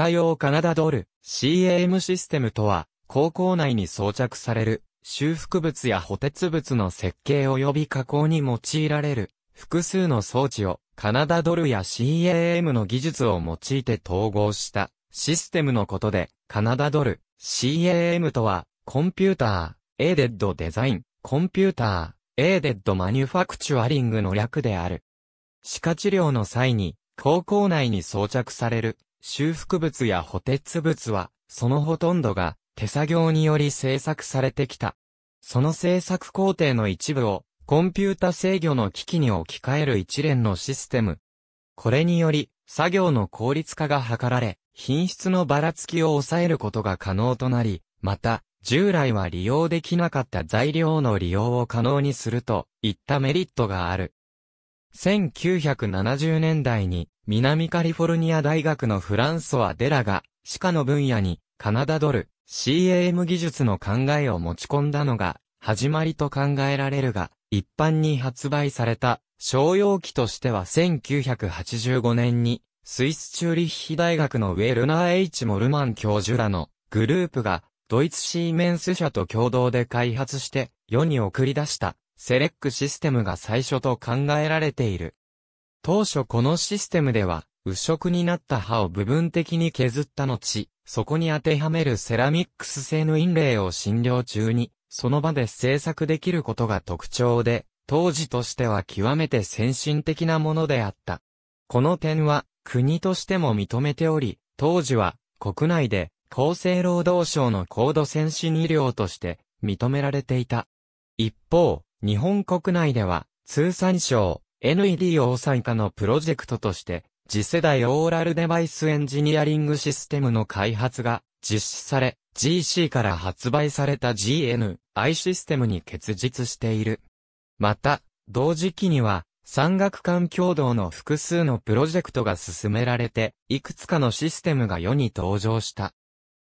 家用カナダドル CAM システムとは、高校内に装着される修復物や補鉄物の設計及び加工に用いられる複数の装置をカナダドルや CAM の技術を用いて統合したシステムのことでカナダドル CAM とはコンピューター、エーデッドデザイン、コンピューター、エーデッドマニュファクチュアリングの略である。歯科治療の際に高校内に装着される修復物や補鉄物は、そのほとんどが手作業により製作されてきた。その製作工程の一部をコンピュータ制御の機器に置き換える一連のシステム。これにより、作業の効率化が図られ、品質のばらつきを抑えることが可能となり、また、従来は利用できなかった材料の利用を可能にするといったメリットがある。1970年代に南カリフォルニア大学のフランソワ・デラが、歯科の分野に、カナダドル、CAM 技術の考えを持ち込んだのが、始まりと考えられるが、一般に発売された、商用機としては1985年に、スイスチューリッヒ大学のウェルナー・ H・ モルマン教授らのグループが、ドイツシーメンス社と共同で開発して、世に送り出した、セレックシステムが最初と考えられている。当初このシステムでは、右色になった歯を部分的に削った後、そこに当てはめるセラミックス製の印霊を診療中に、その場で製作できることが特徴で、当時としては極めて先進的なものであった。この点は、国としても認めており、当時は、国内で、厚生労働省の高度先進医療として、認められていた。一方、日本国内では、通産省、NED を参加のプロジェクトとして、次世代オーラルデバイスエンジニアリングシステムの開発が実施され、GC から発売された GNI システムに結実している。また、同時期には、山岳間共同の複数のプロジェクトが進められて、いくつかのシステムが世に登場した。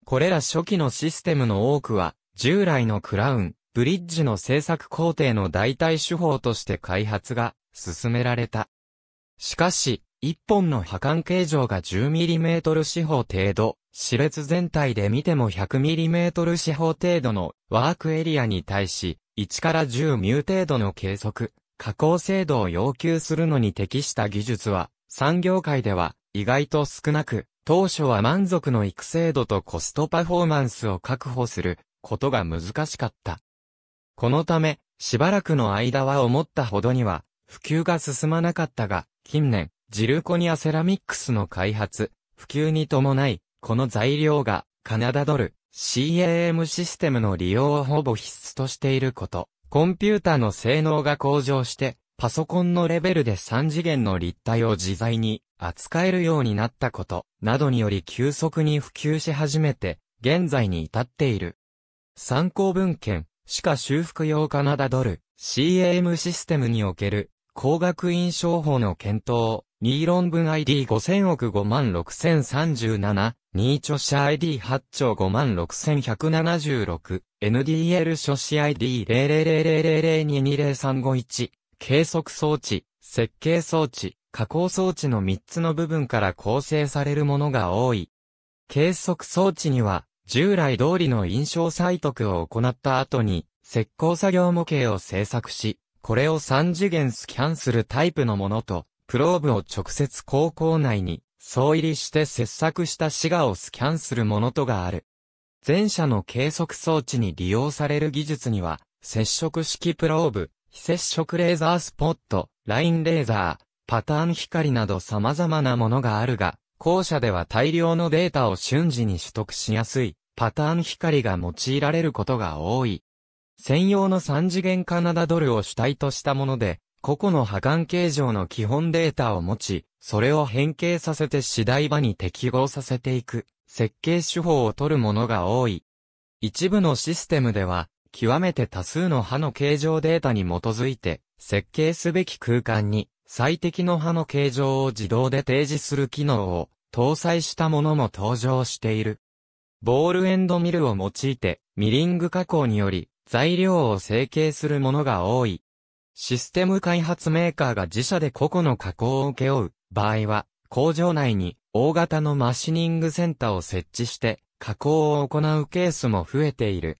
これら初期のシステムの多くは、従来のクラウン、ブリッジの制作工程の代替手法として開発が進められた。しかし、一本の破綻形状が 10mm 四方程度、歯列全体で見ても 100mm 四方程度のワークエリアに対し、1から10ミュ程度の計測、加工精度を要求するのに適した技術は、産業界では意外と少なく、当初は満足の育成度とコストパフォーマンスを確保することが難しかった。このため、しばらくの間は思ったほどには普及が進まなかったが、近年、ジルコニアセラミックスの開発、普及に伴い、この材料が、カナダドル、CAM システムの利用をほぼ必須としていること、コンピュータの性能が向上して、パソコンのレベルで3次元の立体を自在に扱えるようになったこと、などにより急速に普及し始めて、現在に至っている。参考文献、歯科修復用カナダドル、CAM システムにおける工学院商法の検討、2論文 ID5000 億5万6037、2著者 ID8 兆5万6176、NDL 書士 i d 0 0 0 0 0 2 2 0 3 5 5 1計測装置、設計装置、加工装置の3つの部分から構成されるものが多い。計測装置には、従来通りの印象採得を行った後に、石膏作業模型を製作し、これを3次元スキャンするタイプのものと、プローブを直接高校内に総入りして切削したシガをスキャンするものとがある。前者の計測装置に利用される技術には、接触式プローブ、非接触レーザースポット、ラインレーザー、パターン光など様々なものがあるが、後者では大量のデータを瞬時に取得しやすい、パターン光が用いられることが多い。専用の3次元カナダドルを主体としたもので、個々の波間形状の基本データを持ち、それを変形させて次第場に適合させていく、設計手法を取るものが多い。一部のシステムでは、極めて多数の波の形状データに基づいて、設計すべき空間に最適の波の形状を自動で提示する機能を搭載したものも登場している。ボールエンドミルを用いて、ミリング加工により、材料を成形するものが多い。システム開発メーカーが自社で個々の加工を請け負う場合は、工場内に大型のマシニングセンターを設置して加工を行うケースも増えている。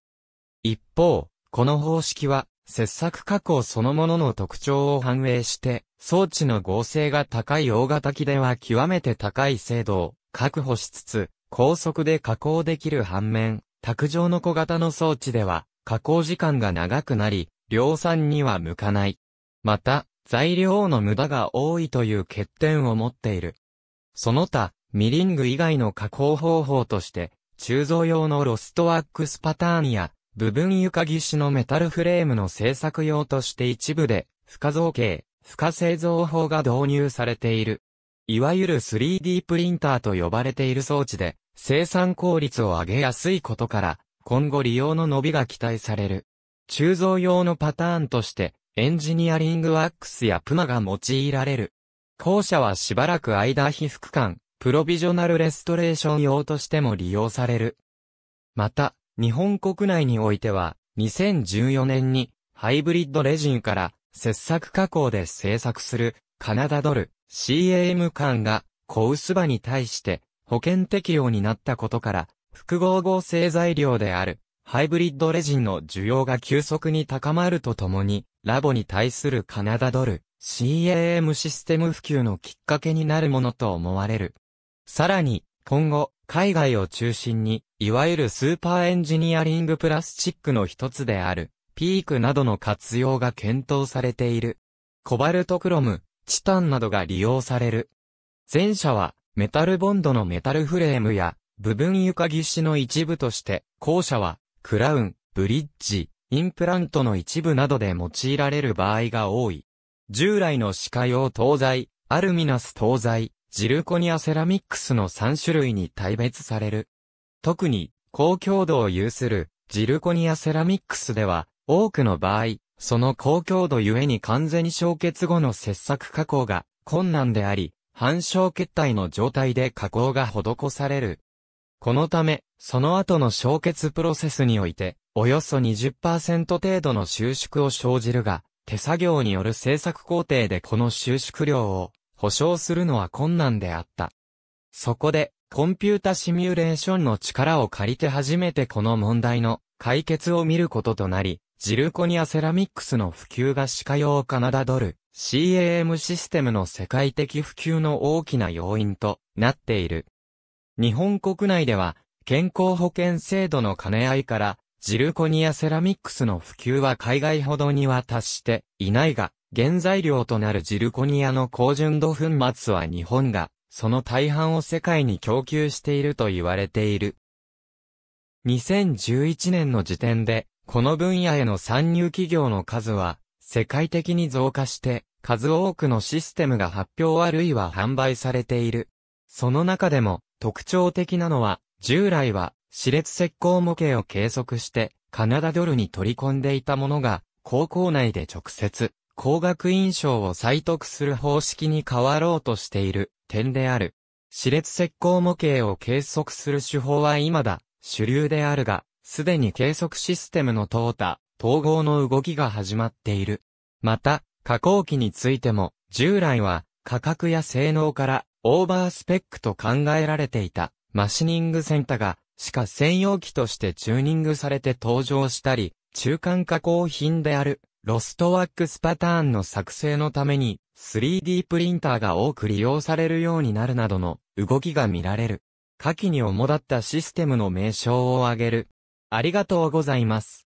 一方、この方式は切削加工そのものの特徴を反映して装置の合成が高い大型機では極めて高い精度を確保しつつ高速で加工できる反面、卓上の小型の装置では加工時間が長くなり、量産には向かない。また、材料の無駄が多いという欠点を持っている。その他、ミリング以外の加工方法として、鋳造用のロストワックスパターンや、部分床技師のメタルフレームの製作用として一部で、不可造形、不可製造法が導入されている。いわゆる 3D プリンターと呼ばれている装置で、生産効率を上げやすいことから、今後利用の伸びが期待される。鋳造用のパターンとして、エンジニアリングワックスやプマが用いられる。後者はしばらく間被覆管、プロビジョナルレストレーション用としても利用される。また、日本国内においては、2014年に、ハイブリッドレジンから、切削加工で製作する、カナダドル、CAM 缶が、小薄場に対して、保険適用になったことから、複合合成材料であるハイブリッドレジンの需要が急速に高まるとともに、ラボに対するカナダドル CAM システム普及のきっかけになるものと思われる。さらに、今後、海外を中心に、いわゆるスーパーエンジニアリングプラスチックの一つである、ピークなどの活用が検討されている。コバルトクロム、チタンなどが利用される。前者は、メタルボンドのメタルフレームや、部分床技師の一部として、校舎は、クラウン、ブリッジ、インプラントの一部などで用いられる場合が多い。従来の歯科用東西、アルミナス東西、ジルコニアセラミックスの3種類に大別される。特に、高強度を有する、ジルコニアセラミックスでは、多くの場合、その高強度ゆえに完全に焼結後の切削加工が困難であり、反焼結体の状態で加工が施されるこのため、その後の消結プロセスにおいて、およそ20%程度の収縮を生じるが、手作業による製作工程でこの収縮量を保証するのは困難であった。そこで、コンピュータシミュレーションの力を借りて初めてこの問題の解決を見ることとなり、ジルコニアセラミックスの普及が歯科用カナダドル CAM システムの世界的普及の大きな要因となっている。日本国内では、健康保険制度の兼ね合いから、ジルコニアセラミックスの普及は海外ほどには達していないが、原材料となるジルコニアの高純度粉末は日本が、その大半を世界に供給していると言われている。2011年の時点で、この分野への参入企業の数は、世界的に増加して、数多くのシステムが発表あるいは販売されている。その中でも、特徴的なのは、従来は、熾烈石膏模型を計測して、カナダドルに取り込んでいたものが、高校内で直接、工学印象を採得する方式に変わろうとしている点である。熾烈石膏模型を計測する手法は今だ、主流であるが、すでに計測システムの淘汰、統合の動きが始まっている。また、加工機についても、従来は、価格や性能からオーバースペックと考えられていたマシニングセンタが、しか専用機としてチューニングされて登場したり、中間加工品であるロストワックスパターンの作成のために 3D プリンターが多く利用されるようになるなどの動きが見られる。下記に主だったシステムの名称を挙げる。ありがとうございます。